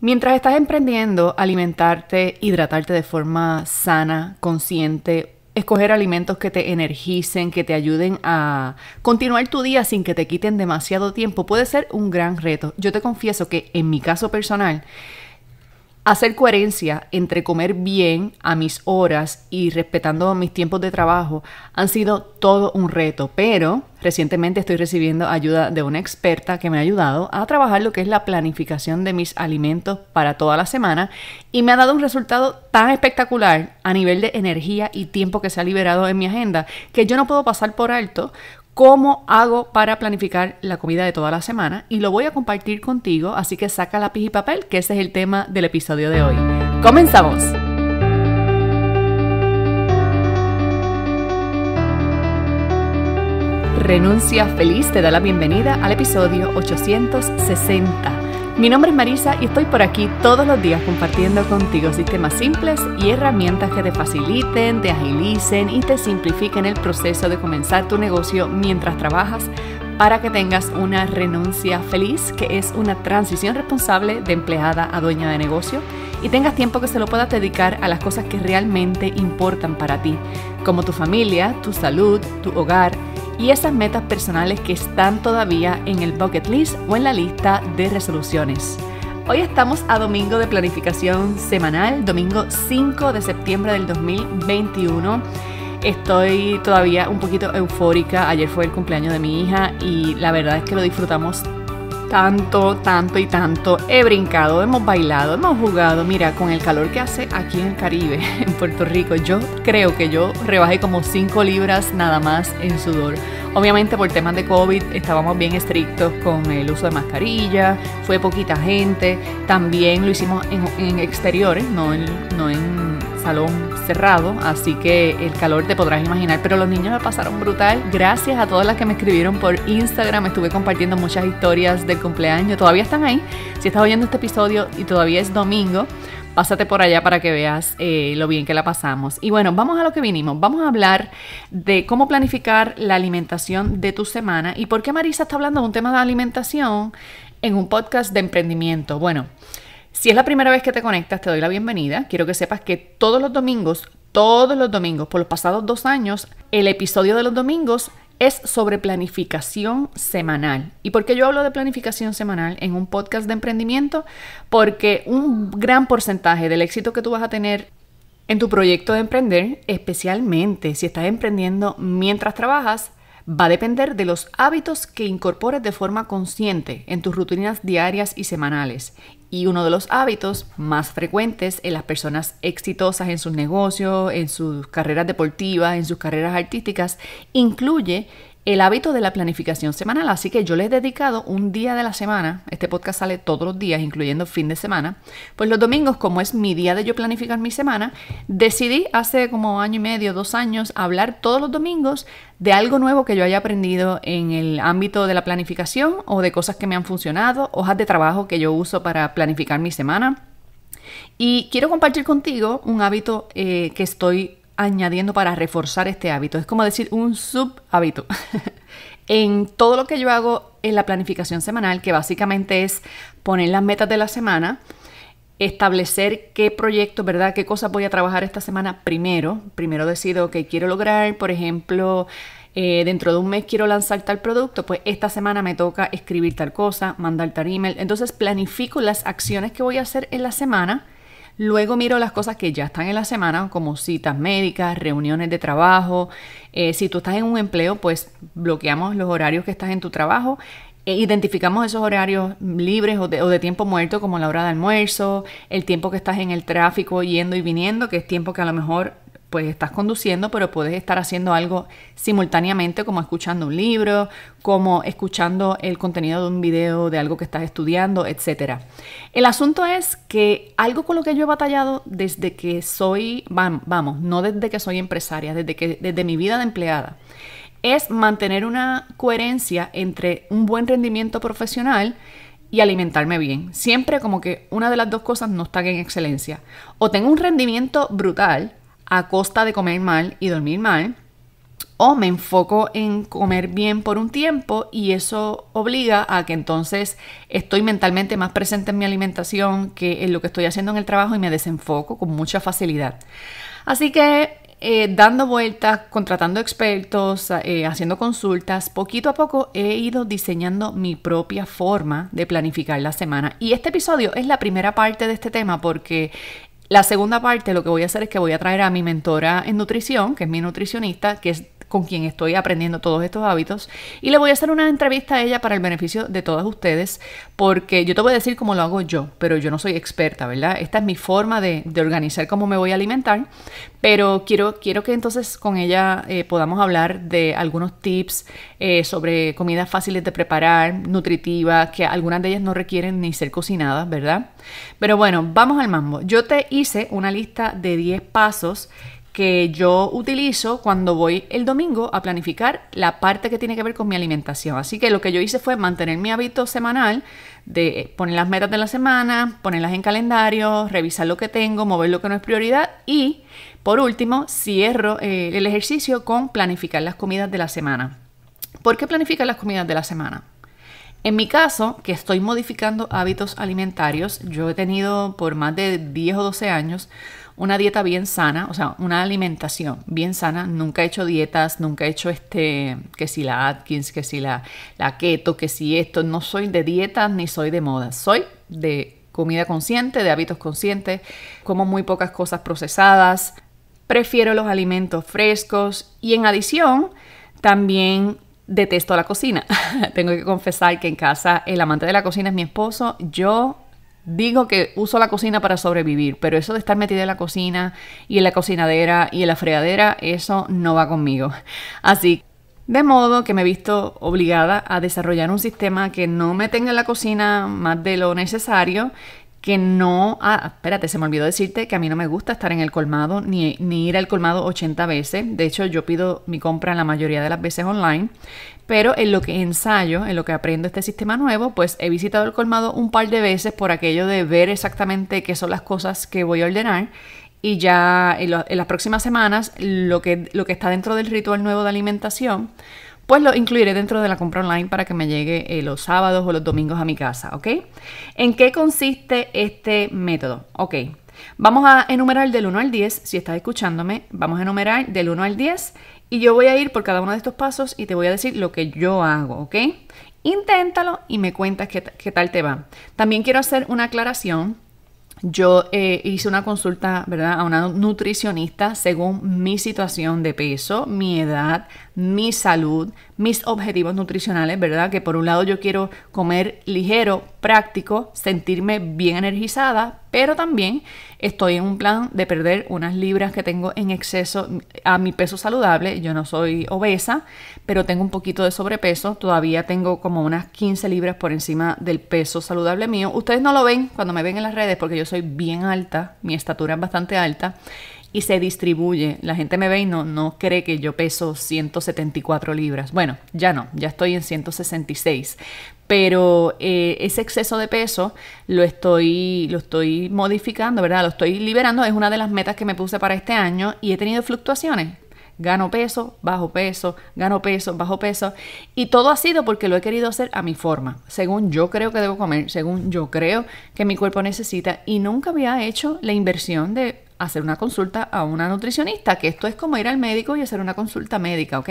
Mientras estás emprendiendo, alimentarte, hidratarte de forma sana, consciente, escoger alimentos que te energicen, que te ayuden a continuar tu día sin que te quiten demasiado tiempo, puede ser un gran reto. Yo te confieso que en mi caso personal, hacer coherencia entre comer bien a mis horas y respetando mis tiempos de trabajo han sido todo un reto, pero recientemente estoy recibiendo ayuda de una experta que me ha ayudado a trabajar lo que es la planificación de mis alimentos para toda la semana y me ha dado un resultado tan espectacular a nivel de energía y tiempo que se ha liberado en mi agenda que yo no puedo pasar por alto cómo hago para planificar la comida de toda la semana y lo voy a compartir contigo, así que saca lápiz y papel, que ese es el tema del episodio de hoy. ¡Comenzamos! Renuncia Feliz te da la bienvenida al episodio 860 mi nombre es Marisa y estoy por aquí todos los días compartiendo contigo sistemas simples y herramientas que te faciliten, te agilicen y te simplifiquen el proceso de comenzar tu negocio mientras trabajas para que tengas una renuncia feliz, que es una transición responsable de empleada a dueña de negocio y tengas tiempo que se lo puedas dedicar a las cosas que realmente importan para ti, como tu familia, tu salud, tu hogar, y esas metas personales que están todavía en el bucket list o en la lista de resoluciones. Hoy estamos a domingo de planificación semanal, domingo 5 de septiembre del 2021. Estoy todavía un poquito eufórica. Ayer fue el cumpleaños de mi hija y la verdad es que lo disfrutamos tanto, tanto y tanto. He brincado, hemos bailado, hemos jugado. Mira, con el calor que hace aquí en el Caribe, en Puerto Rico, yo creo que yo rebajé como 5 libras nada más en sudor. Obviamente por temas de COVID estábamos bien estrictos con el uso de mascarilla, fue poquita gente. También lo hicimos en, exteriores, no no en salón cerrado, así que el calor te podrás imaginar, pero los niños me pasaron brutal. Gracias a todas las que me escribieron por Instagram, estuve compartiendo muchas historias del cumpleaños, todavía están ahí. Si estás oyendo este episodio y todavía es domingo, pásate por allá para que veas eh, lo bien que la pasamos. Y bueno, vamos a lo que vinimos. Vamos a hablar de cómo planificar la alimentación de tu semana y por qué Marisa está hablando de un tema de alimentación en un podcast de emprendimiento. Bueno, si es la primera vez que te conectas, te doy la bienvenida. Quiero que sepas que todos los domingos, todos los domingos, por los pasados dos años, el episodio de los domingos es sobre planificación semanal. ¿Y por qué yo hablo de planificación semanal en un podcast de emprendimiento? Porque un gran porcentaje del éxito que tú vas a tener en tu proyecto de emprender, especialmente si estás emprendiendo mientras trabajas, va a depender de los hábitos que incorpores de forma consciente en tus rutinas diarias y semanales. Y uno de los hábitos más frecuentes en las personas exitosas en sus negocios, en sus carreras deportivas, en sus carreras artísticas, incluye el hábito de la planificación semanal. Así que yo le he dedicado un día de la semana, este podcast sale todos los días, incluyendo fin de semana, pues los domingos, como es mi día de yo planificar mi semana, decidí hace como año y medio, dos años, hablar todos los domingos de algo nuevo que yo haya aprendido en el ámbito de la planificación o de cosas que me han funcionado, hojas de trabajo que yo uso para planificar mi semana. Y quiero compartir contigo un hábito eh, que estoy añadiendo para reforzar este hábito. Es como decir un subhábito. en todo lo que yo hago en la planificación semanal, que básicamente es poner las metas de la semana, establecer qué proyecto, ¿verdad? ¿Qué cosas voy a trabajar esta semana primero? Primero decido que quiero lograr, por ejemplo, eh, dentro de un mes quiero lanzar tal producto, pues esta semana me toca escribir tal cosa, mandar tal email. Entonces planifico las acciones que voy a hacer en la semana Luego miro las cosas que ya están en la semana, como citas médicas, reuniones de trabajo. Eh, si tú estás en un empleo, pues bloqueamos los horarios que estás en tu trabajo. E identificamos esos horarios libres o de, o de tiempo muerto, como la hora de almuerzo, el tiempo que estás en el tráfico yendo y viniendo, que es tiempo que a lo mejor pues estás conduciendo, pero puedes estar haciendo algo simultáneamente, como escuchando un libro, como escuchando el contenido de un video de algo que estás estudiando, etc. El asunto es que algo con lo que yo he batallado desde que soy, vamos, no desde que soy empresaria, desde, que, desde mi vida de empleada, es mantener una coherencia entre un buen rendimiento profesional y alimentarme bien. Siempre como que una de las dos cosas no está en excelencia. O tengo un rendimiento brutal, a costa de comer mal y dormir mal. O me enfoco en comer bien por un tiempo y eso obliga a que entonces estoy mentalmente más presente en mi alimentación que en lo que estoy haciendo en el trabajo y me desenfoco con mucha facilidad. Así que eh, dando vueltas, contratando expertos, eh, haciendo consultas, poquito a poco he ido diseñando mi propia forma de planificar la semana. Y este episodio es la primera parte de este tema porque la segunda parte lo que voy a hacer es que voy a traer a mi mentora en nutrición, que es mi nutricionista, que es con quien estoy aprendiendo todos estos hábitos. Y le voy a hacer una entrevista a ella para el beneficio de todos ustedes, porque yo te voy a decir cómo lo hago yo, pero yo no soy experta, ¿verdad? Esta es mi forma de, organizar cómo me voy a alimentar, pero quiero, quiero que entonces con ella eh, podamos hablar de algunos tips eh, sobre comidas fáciles de preparar, nutritivas, que algunas de ellas no requieren ni ser cocinadas, ¿verdad? Pero bueno, vamos al mambo. Yo te hice una lista de 10 pasos que yo utilizo cuando voy el domingo a planificar la parte que tiene que ver con mi alimentación. Así que lo que yo hice fue mantener mi hábito semanal de poner las metas de la semana, ponerlas en calendario, revisar lo que tengo, mover lo que no es prioridad y, por último, cierro eh, el ejercicio con planificar las comidas de la semana. ¿Por qué planificar las comidas de la semana? En mi caso, que estoy modificando hábitos alimentarios, yo he tenido por más de 10 o 12 años una dieta bien sana, o sea, una alimentación bien sana. Nunca he hecho dietas, nunca he hecho este, que si la Atkins, que si la, la keto, que si esto. No soy de dietas ni soy de moda. Soy de comida consciente, de hábitos conscientes. Como muy pocas cosas procesadas. Prefiero los alimentos frescos y en adición también detesto la cocina. Tengo que confesar que en casa el amante de la cocina es mi esposo. Yo digo que uso la cocina para sobrevivir, pero eso de estar metida en la cocina y en la cocinadera y en la freadera, eso no va conmigo. Así de modo que me he visto obligada a desarrollar un sistema que no me tenga en la cocina más de lo necesario que no, ah, espérate, se me olvidó decirte que a mí no me gusta estar en el colmado ni, ni, ir al colmado 80 veces. De hecho, yo pido mi compra la mayoría de las veces online. Pero en lo que ensayo, en lo que aprendo este sistema nuevo, pues he visitado el colmado un par de veces por aquello de ver exactamente qué son las cosas que voy a ordenar. Y ya en, las próximas semanas, lo que, lo que está dentro del ritual nuevo de alimentación, pues lo incluiré dentro de la compra online para que me llegue eh, los sábados o los domingos a mi casa, ¿ok? ¿En qué consiste este método? Ok, vamos a enumerar del 1 al 10, si estás escuchándome, vamos a enumerar del 1 al 10 y yo voy a ir por cada uno de estos pasos y te voy a decir lo que yo hago, ¿ok? Inténtalo y me cuentas qué tal te va. También quiero hacer una aclaración yo eh, hice una consulta, ¿verdad? A una nutricionista según mi situación de peso, mi edad, mi salud, mis objetivos nutricionales, ¿verdad? Que por un lado yo quiero comer ligero, práctico, sentirme bien energizada, pero también estoy en un plan de perder unas libras que tengo en exceso a mi peso saludable. Yo no soy obesa, pero tengo un poquito de sobrepeso. Todavía tengo como unas 15 libras por encima del peso saludable mío. Ustedes no lo ven cuando me ven en las redes porque yo soy bien alta, mi estatura es bastante alta y se distribuye. La gente me ve y no, no cree que yo peso 174 libras. Bueno, ya no, ya estoy en 166. Pero eh, ese exceso de peso lo estoy, lo estoy modificando, ¿verdad? Lo estoy liberando. Es una de las metas que me puse para este año y he tenido fluctuaciones gano peso, bajo peso, gano peso, bajo peso. Y todo ha sido porque lo he querido hacer a mi forma, según yo creo que debo comer, según yo creo que mi cuerpo necesita. Y nunca había hecho la inversión de hacer una consulta a una nutricionista, que esto es como ir al médico y hacer una consulta médica, ¿ok?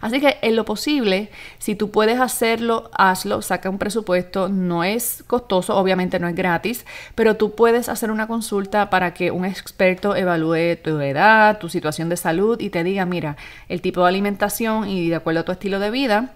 Así que en lo posible, si tú puedes hacerlo, hazlo, saca un presupuesto, no es costoso, obviamente no es gratis, pero tú puedes hacer una consulta para que un experto evalúe tu edad, tu situación de salud y te diga, mira, el tipo de alimentación y de acuerdo a tu estilo de vida,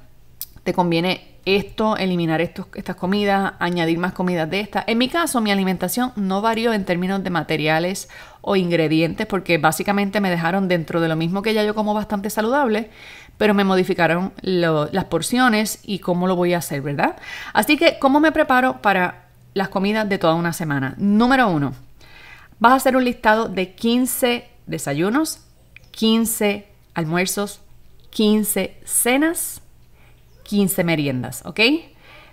te conviene esto, eliminar estos, estas comidas, añadir más comidas de estas. En mi caso, mi alimentación no varió en términos de materiales o ingredientes, porque básicamente me dejaron dentro de lo mismo que ya yo como bastante saludable, pero me modificaron las porciones y cómo lo voy a hacer, ¿verdad? Así que, ¿cómo me preparo para las comidas de toda una semana? Número uno, vas a hacer un listado de 15 desayunos, 15 almuerzos, 15 cenas, 15 meriendas, ¿ok?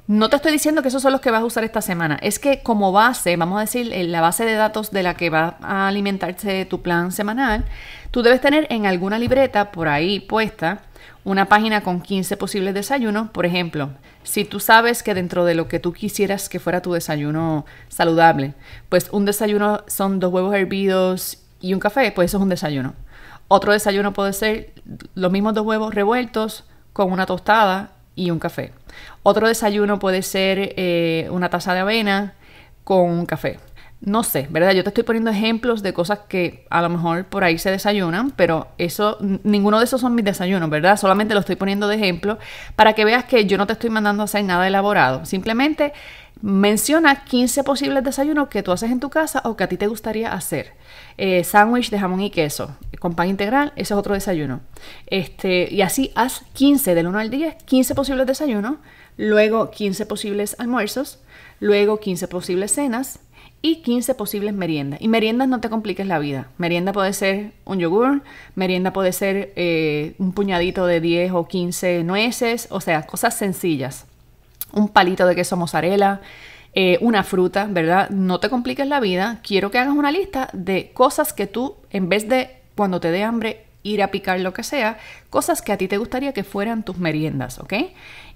No te estoy diciendo que esos son los que vas a usar esta semana. Es que como base, vamos a decir, eh, la base de datos de la que va a alimentarse tu plan semanal, tú debes tener en alguna libreta por ahí puesta una página con 15 posibles desayunos. Por ejemplo, si tú sabes que dentro de lo que tú quisieras que fuera tu desayuno saludable, pues un desayuno son dos huevos hervidos y un café, pues eso es un desayuno. Otro desayuno puede ser los mismos dos huevos revueltos con una tostada y un café. Otro desayuno puede ser eh, una taza de avena con un café no sé, ¿verdad? Yo te estoy poniendo ejemplos de cosas que a lo mejor por ahí se desayunan, pero eso, ninguno de esos son mis desayunos, ¿verdad? Solamente lo estoy poniendo de ejemplo para que veas que yo no te estoy mandando a hacer nada elaborado. Simplemente menciona 15 posibles desayunos que tú haces en tu casa o que a ti te gustaría hacer. Eh, sándwich de jamón y queso, con pan integral, ese es otro desayuno. Este, y así haz 15, del 1 al 10, 15 posibles desayunos, luego 15 posibles almuerzos, luego 15 posibles cenas, y 15 posibles meriendas. Y meriendas no te compliques la vida. Merienda puede ser un yogur, merienda puede ser eh, un puñadito de 10 o 15 nueces, o sea, cosas sencillas. Un palito de queso mozzarella, eh, una fruta, ¿verdad? No te compliques la vida. Quiero que hagas una lista de cosas que tú, en vez de cuando te dé hambre, ir a picar lo que sea, cosas que a ti te gustaría que fueran tus meriendas, ¿ok?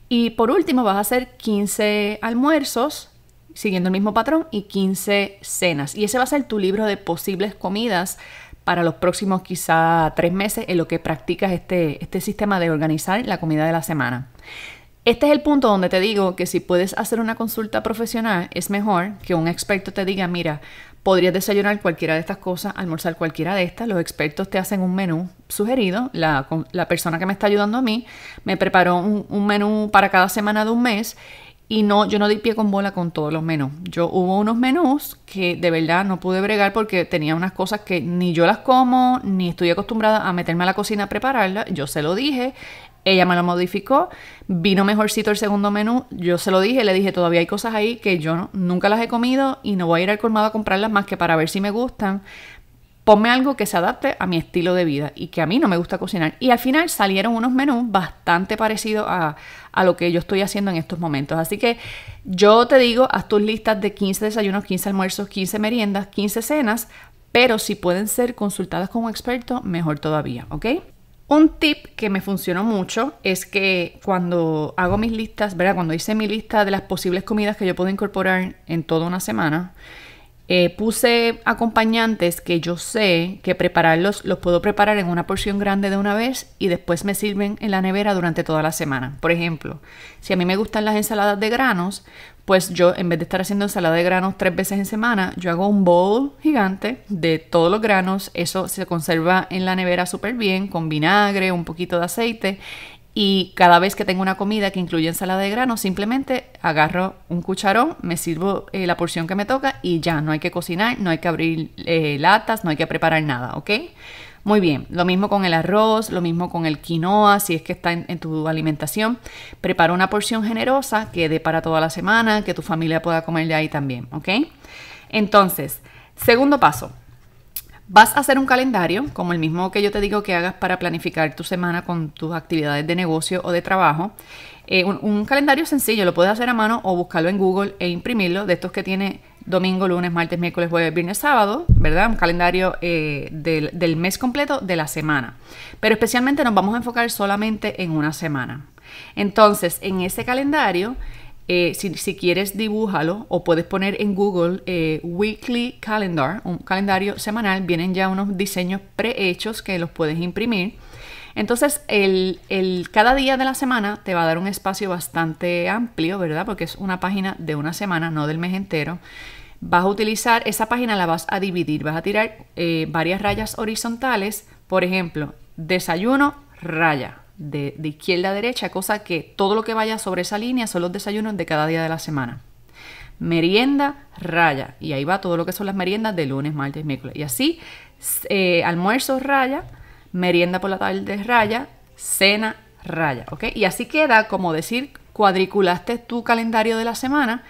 Y por último vas a hacer 15 almuerzos siguiendo el mismo patrón, y 15 cenas. Y ese va a ser tu libro de posibles comidas para los próximos quizá tres meses en lo que practicas este, este sistema de organizar la comida de la semana. Este es el punto donde te digo que si puedes hacer una consulta profesional, es mejor que un experto te diga, mira, podrías desayunar cualquiera de estas cosas, almorzar cualquiera de estas, los expertos te hacen un menú sugerido, la, la persona que me está ayudando a mí me preparó un, un menú para cada semana de un mes y no, yo no di pie con bola con todos los menús. Yo hubo unos menús que de verdad no pude bregar porque tenía unas cosas que ni yo las como, ni estoy acostumbrada a meterme a la cocina a prepararlas, Yo se lo dije, ella me lo modificó, vino mejorcito el segundo menú, yo se lo dije, le dije, todavía hay cosas ahí que yo nunca las he comido y no voy a ir al colmado a comprarlas más que para ver si me gustan ponme algo que se adapte a mi estilo de vida y que a mí no me gusta cocinar. Y al final salieron unos menús bastante parecidos a, lo que yo estoy haciendo en estos momentos. Así que yo te digo, haz tus listas de 15 desayunos, 15 almuerzos, 15 meriendas, 15 cenas, pero si pueden ser consultadas con un experto, mejor todavía, ¿ok? Un tip que me funcionó mucho es que cuando hago mis listas, ¿verdad? Cuando hice mi lista de las posibles comidas que yo puedo incorporar en toda una semana, eh, puse acompañantes que yo sé que prepararlos los puedo preparar en una porción grande de una vez y después me sirven en la nevera durante toda la semana. Por ejemplo, si a mí me gustan las ensaladas de granos, pues yo en vez de estar haciendo ensalada de granos tres veces en semana, yo hago un bowl gigante de todos los granos, eso se conserva en la nevera súper bien, con vinagre, un poquito de aceite, y cada vez que tengo una comida que incluye ensalada de grano, simplemente agarro un cucharón, me sirvo eh, la porción que me toca y ya, no hay que cocinar, no hay que abrir eh, latas, no hay que preparar nada, ¿ok? Muy bien, lo mismo con el arroz, lo mismo con el quinoa, si es que está en, tu alimentación. Prepara una porción generosa que dé para toda la semana, que tu familia pueda comer de ahí también, ¿ok? Entonces, segundo paso, Vas a hacer un calendario, como el mismo que yo te digo que hagas para planificar tu semana con tus actividades de negocio o de trabajo. Eh, un, calendario sencillo, lo puedes hacer a mano o buscarlo en Google e imprimirlo, de estos que tiene domingo, lunes, martes, miércoles, jueves, viernes, sábado, ¿verdad? Un calendario eh, del, del mes completo de la semana. Pero especialmente nos vamos a enfocar solamente en una semana. Entonces, en ese calendario eh, si, quieres dibújalo o puedes poner en Google eh, Weekly Calendar, un calendario semanal, vienen ya unos diseños prehechos que los puedes imprimir. Entonces, el, cada día de la semana te va a dar un espacio bastante amplio, ¿verdad? Porque es una página de una semana, no del mes entero. Vas a utilizar, esa página la vas a dividir, vas a tirar eh, varias rayas horizontales, por ejemplo, desayuno, raya, de, izquierda a derecha, cosa que todo lo que vaya sobre esa línea son los desayunos de cada día de la semana. Merienda, raya. Y ahí va todo lo que son las meriendas de lunes, martes, miércoles. Y así, eh, almuerzo, raya, merienda por la tarde, raya, cena, raya. ¿Ok? Y así queda como decir, cuadriculaste tu calendario de la semana.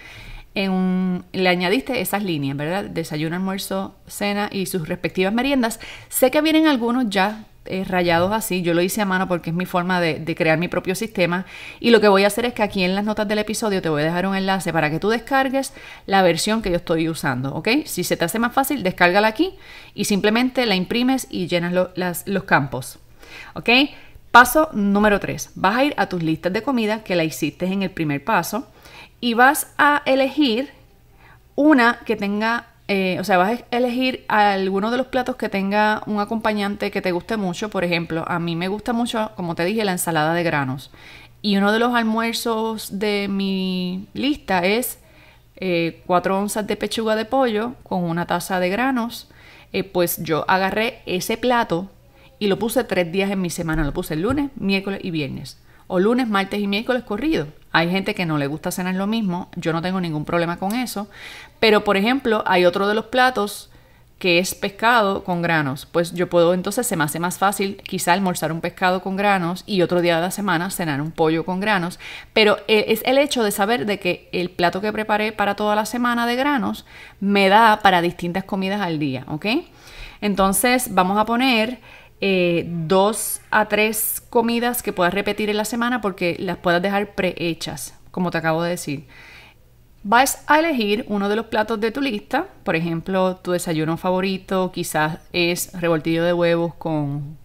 En le añadiste esas líneas, ¿verdad? Desayuno, almuerzo, cena y sus respectivas meriendas. Sé que vienen algunos ya eh, rayados así. Yo lo hice a mano porque es mi forma de, crear mi propio sistema. Y lo que voy a hacer es que aquí en las notas del episodio te voy a dejar un enlace para que tú descargues la versión que yo estoy usando, ¿ok? Si se te hace más fácil, descárgala aquí y simplemente la imprimes y llenas los campos, ¿ok? Paso número 3. Vas a ir a tus listas de comida que la hiciste en el primer paso y vas a elegir una que tenga eh, o sea, vas a elegir alguno de los platos que tenga un acompañante que te guste mucho. Por ejemplo, a mí me gusta mucho, como te dije, la ensalada de granos. Y uno de los almuerzos de mi lista es eh, cuatro onzas de pechuga de pollo con una taza de granos. Eh, pues yo agarré ese plato y lo puse tres días en mi semana. Lo puse el lunes, miércoles y viernes. O lunes, martes y miércoles corrido. Hay gente que no le gusta cenar lo mismo. Yo no tengo ningún problema con eso. Pero, por ejemplo, hay otro de los platos que es pescado con granos. Pues yo puedo, entonces se me hace más fácil quizá almorzar un pescado con granos y otro día de la semana cenar un pollo con granos. Pero eh, es el hecho de saber de que el plato que preparé para toda la semana de granos me da para distintas comidas al día, ¿ok? Entonces vamos a poner eh, dos a tres comidas que puedas repetir en la semana porque las puedas dejar prehechas, como te acabo de decir. Vas a elegir uno de los platos de tu lista, por ejemplo, tu desayuno favorito quizás es revoltillo de huevos con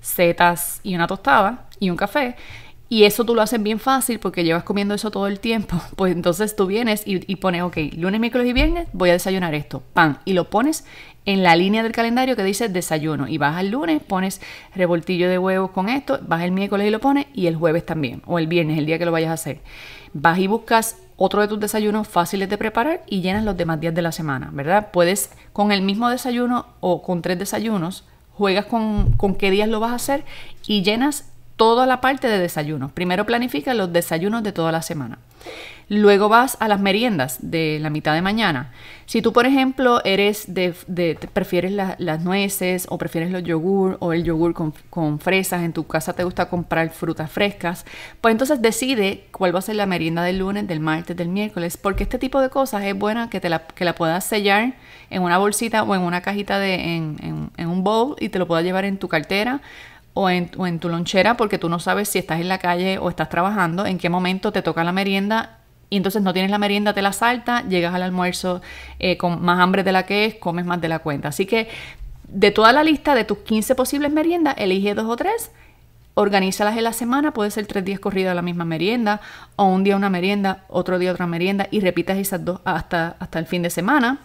setas y una tostada y un café. Y eso tú lo haces bien fácil porque llevas comiendo eso todo el tiempo. Pues entonces tú vienes y, pones, ok, lunes, miércoles y viernes voy a desayunar esto, pan, y lo pones en la línea del calendario que dice desayuno. Y vas al lunes, pones revoltillo de huevos con esto, vas el miércoles y lo pones, y el jueves también, o el viernes, el día que lo vayas a hacer vas y buscas otro de tus desayunos fáciles de preparar y llenas los demás días de la semana, ¿verdad? Puedes con el mismo desayuno o con tres desayunos, juegas con, con qué días lo vas a hacer y llenas toda la parte de desayunos. Primero planifica los desayunos de toda la semana. Luego vas a las meriendas de la mitad de mañana. Si tú, por ejemplo, eres de, prefieres las nueces o prefieres los yogur o el yogur con, fresas, en tu casa te gusta comprar frutas frescas, pues entonces decide cuál va a ser la merienda del lunes, del martes, del miércoles, porque este tipo de cosas es buena que, te la, puedas sellar en una bolsita o en una cajita de, en, en un bowl y te lo puedas llevar en tu cartera o en, tu lonchera porque tú no sabes si estás en la calle o estás trabajando, en qué momento te toca la merienda y entonces no tienes la merienda, te la salta, llegas al almuerzo eh, con más hambre de la que es, comes más de la cuenta. Así que de toda la lista de tus 15 posibles meriendas, elige dos o tres, organízalas en la semana, puede ser tres días corridos la misma merienda, o un día una merienda, otro día otra merienda, y repitas esas dos hasta, hasta el fin de semana.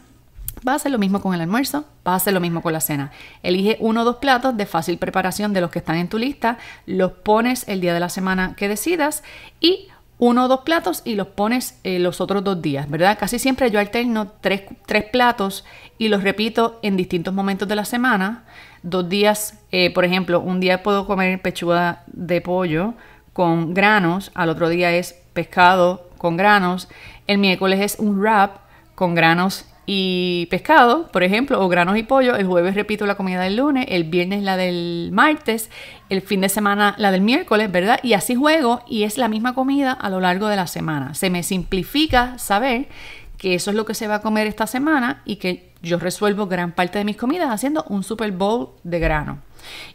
Va a hacer lo mismo con el almuerzo, va a hacer lo mismo con la cena. Elige uno o dos platos de fácil preparación de los que están en tu lista, los pones el día de la semana que decidas y uno o dos platos y los pones eh, los otros dos días, ¿verdad? Casi siempre yo alterno tres, platos y los repito en distintos momentos de la semana. Dos días, eh, por ejemplo, un día puedo comer pechuga de pollo con granos, al otro día es pescado con granos, el miércoles es un wrap con granos y pescado, por ejemplo, o granos y pollo. El jueves repito la comida del lunes, el viernes la del martes, el fin de semana la del miércoles, ¿verdad? Y así juego y es la misma comida a lo largo de la semana. Se me simplifica saber que eso es lo que se va a comer esta semana y que yo resuelvo gran parte de mis comidas haciendo un Super Bowl de grano.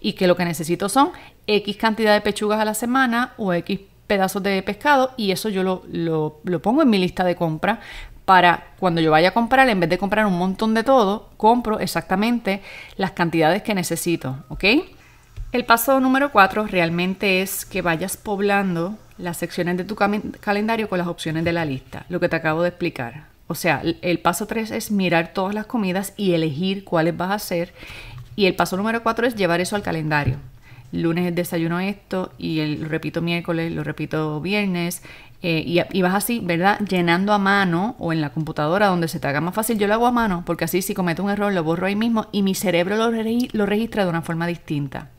Y que lo que necesito son X cantidad de pechugas a la semana o X pedazos de pescado y eso yo lo, lo, pongo en mi lista de compra para cuando yo vaya a comprar, en vez de comprar un montón de todo, compro exactamente las cantidades que necesito, ¿ok? El paso número 4 realmente es que vayas poblando las secciones de tu calendario con las opciones de la lista, lo que te acabo de explicar. O sea, el paso 3 es mirar todas las comidas y elegir cuáles vas a hacer. Y el paso número 4 es llevar eso al calendario. Lunes desayuno esto y el, lo repito miércoles, lo repito viernes, eh, y, vas así, ¿verdad? Llenando a mano o en la computadora donde se te haga más fácil. Yo lo hago a mano porque así si cometo un error lo borro ahí mismo y mi cerebro lo, lo registra de una forma distinta.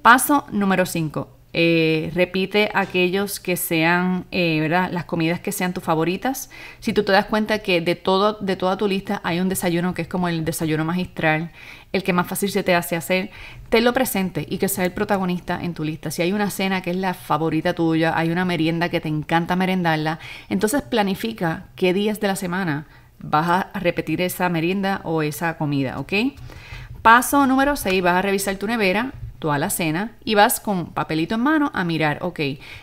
Paso número 5. Eh, repite aquellos que sean, eh, ¿verdad? Las comidas que sean tus favoritas. Si tú te das cuenta que de, todo, de toda tu lista hay un desayuno que es como el desayuno magistral, el que más fácil se te hace hacer, tenlo presente y que sea el protagonista en tu lista. Si hay una cena que es la favorita tuya, hay una merienda que te encanta merendarla, entonces planifica qué días de la semana vas a repetir esa merienda o esa comida, ¿ok? Paso número 6, vas a revisar tu nevera a la cena y vas con papelito en mano a mirar, ok,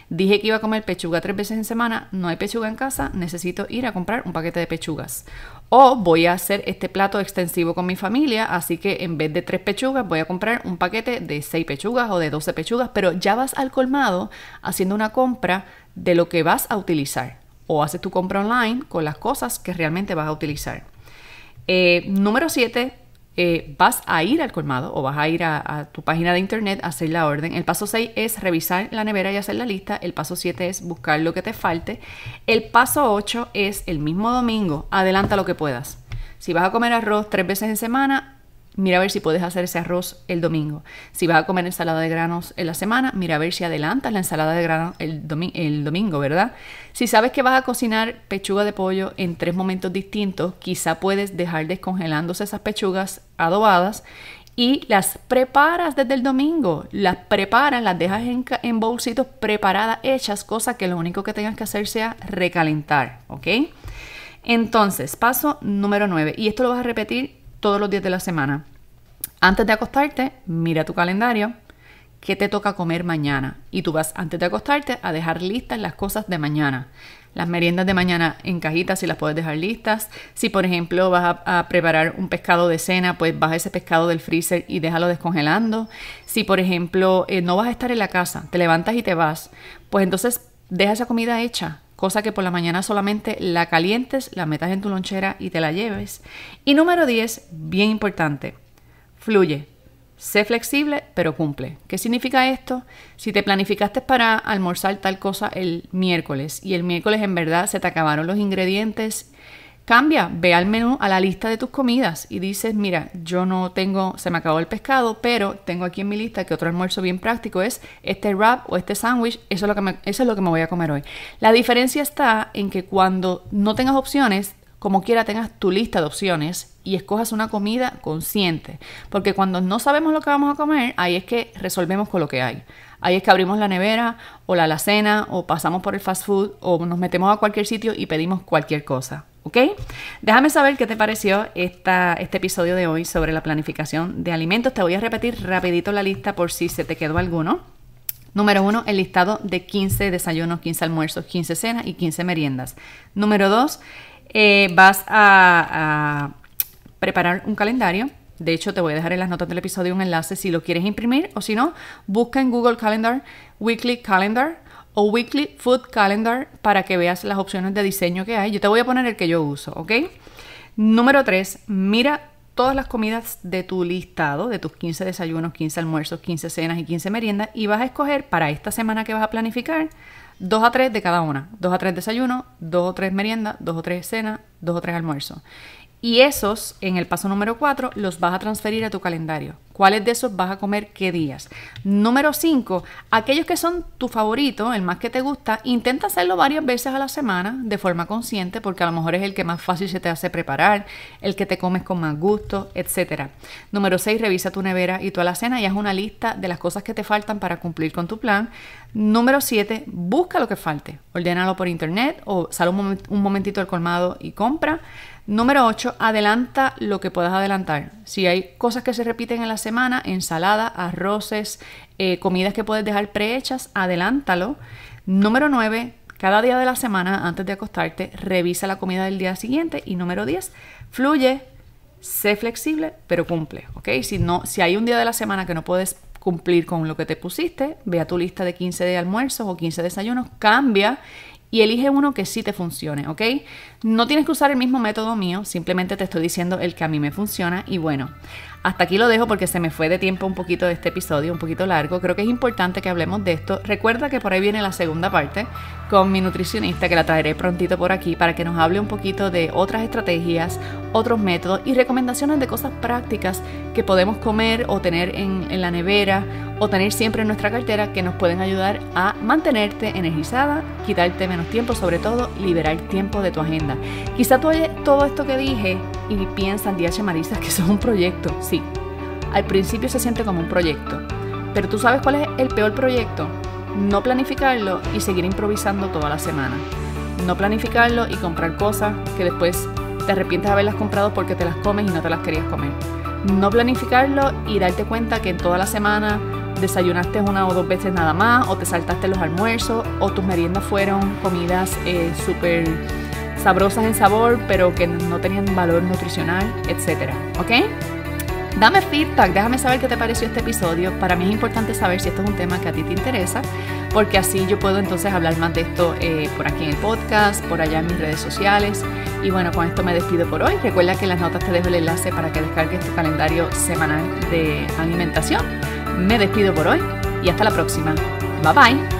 dije que iba a comer pechuga tres veces en semana, no hay pechuga en casa, necesito ir a comprar un paquete de pechugas. O voy a hacer este plato extensivo con mi familia, así que en vez de tres pechugas voy a comprar un paquete de seis pechugas o de doce pechugas, pero ya vas al colmado haciendo una compra de lo que vas a utilizar. O haces tu compra online con las cosas que realmente vas a utilizar. Eh, número 7, eh, vas a ir al colmado o vas a ir a, a, tu página de internet a hacer la orden. El paso 6 es revisar la nevera y hacer la lista. El paso 7 es buscar lo que te falte. El paso 8 es el mismo domingo, adelanta lo que puedas. Si vas a comer arroz tres veces en semana, mira a ver si puedes hacer ese arroz el domingo. Si vas a comer ensalada de granos en la semana, mira a ver si adelantas la ensalada de granos el, domingo, ¿verdad? Si sabes que vas a cocinar pechuga de pollo en tres momentos distintos, quizá puedes dejar descongelándose esas pechugas adobadas y las preparas desde el domingo. Las preparas, las dejas en, bolsitos preparadas, hechas, cosa que lo único que tengas que hacer sea recalentar, ¿ok? Entonces, paso número 9, y esto lo vas a repetir todos los días de la semana. Antes de acostarte, mira tu calendario, qué te toca comer mañana. Y tú vas antes de acostarte a dejar listas las cosas de mañana. Las meriendas de mañana en cajitas si las puedes dejar listas. Si por ejemplo vas a, preparar un pescado de cena, pues baja ese pescado del freezer y déjalo descongelando. Si por ejemplo eh, no vas a estar en la casa, te levantas y te vas, pues entonces deja esa comida hecha. Cosa que por la mañana solamente la calientes, la metas en tu lonchera y te la lleves. Y número 10, bien importante, Fluye. Sé flexible, pero cumple. ¿Qué significa esto? Si te planificaste para almorzar tal cosa el miércoles y el miércoles en verdad se te acabaron los ingredientes, cambia, ve al menú, a la lista de tus comidas y dices, mira, yo no tengo, se me acabó el pescado, pero tengo aquí en mi lista que otro almuerzo bien práctico es este wrap o este sándwich, eso, es lo que eso es lo que me voy a comer hoy. La diferencia está en que cuando no tengas opciones, como quiera tengas tu lista de opciones y escojas una comida consciente. Porque cuando no sabemos lo que vamos a comer, ahí es que resolvemos con lo que hay. Ahí es que abrimos la nevera o la alacena o pasamos por el fast food o nos metemos a cualquier sitio y pedimos cualquier cosa. ¿Ok? Déjame saber qué te pareció este episodio de hoy sobre la planificación de alimentos. Te voy a repetir rapidito la lista por si se te quedó alguno. Número uno, el listado de 15 desayunos, 15 almuerzos, 15 cenas y 15 meriendas. Número dos, eh, vas a preparar un calendario. De hecho, te voy a dejar en las notas del episodio un enlace si lo quieres imprimir o si no, busca en Google Calendar Weekly Calendar o Weekly Food Calendar para que veas las opciones de diseño que hay. Yo te voy a poner el que yo uso, ¿ok? Número 3, mira todas las comidas de tu listado, de tus 15 desayunos, 15 almuerzos, 15 cenas y 15 meriendas, y vas a escoger para esta semana que vas a planificar dos a tres de cada una. Dos a tres desayunos, dos o tres meriendas, dos o tres cenas, dos o tres almuerzos. Y esos, en el paso número 4, los vas a transferir a tu calendario. ¿Cuáles de esos vas a comer qué días? Número 5, aquellos que son tu favorito, el más que te gusta, intenta hacerlo varias veces a la semana de forma consciente porque a lo mejor es el que más fácil se te hace preparar, el que te comes con más gusto, etc. Número 6, revisa tu nevera y tu alacena y haz una lista de las cosas que te faltan para cumplir con tu plan. Número 7, busca lo que falte. Ordénalo por internet o sal un momentito al colmado y compra. Número 8, adelanta lo que puedas adelantar. Si hay cosas que se repiten en la semana, ensalada, arroces, eh, comidas que puedes dejar prehechas, adelántalo. Número 9, cada día de la semana, antes de acostarte, revisa la comida del día siguiente. Y número 10, fluye, sé flexible, pero cumple. ¿ok? Si, no, si hay un día de la semana que no puedes cumplir con lo que te pusiste, ve a tu lista de 15 de almuerzos o 15 desayunos, cambia y elige uno que sí te funcione, ¿ok? No tienes que usar el mismo método mío, simplemente te estoy diciendo el que a mí me funciona y bueno, hasta aquí lo dejo porque se me fue de tiempo un poquito de este episodio, un poquito largo. Creo que es importante que hablemos de esto. Recuerda que por ahí viene la segunda parte con mi nutricionista, que la traeré prontito por aquí, para que nos hable un poquito de otras estrategias, otros métodos y recomendaciones de cosas prácticas que podemos comer o tener en, en la nevera o tener siempre en nuestra cartera que nos pueden ayudar a mantenerte energizada, quitarte menos tiempo, sobre todo liberar tiempo de tu agenda tú Quizá todo esto que dije y piensan, DH Marisa, que eso es un proyecto. Sí, al principio se siente como un proyecto. Pero tú sabes cuál es el peor proyecto. No planificarlo y seguir improvisando toda la semana. No planificarlo y comprar cosas que después te arrepientes de haberlas comprado porque te las comes y no te las querías comer. No planificarlo y darte cuenta que en toda la semana desayunaste una o dos veces nada más, o te saltaste los almuerzos, o tus meriendas fueron comidas eh, súper sabrosas en sabor, pero que no tenían valor nutricional, etcétera ¿Ok? Dame feedback, déjame saber qué te pareció este episodio. Para mí es importante saber si esto es un tema que a ti te interesa, porque así yo puedo entonces hablar más de esto eh, por aquí en el podcast, por allá en mis redes sociales. Y bueno, con esto me despido por hoy. Recuerda que en las notas te dejo el enlace para que descargues tu calendario semanal de alimentación. Me despido por hoy y hasta la próxima. Bye bye.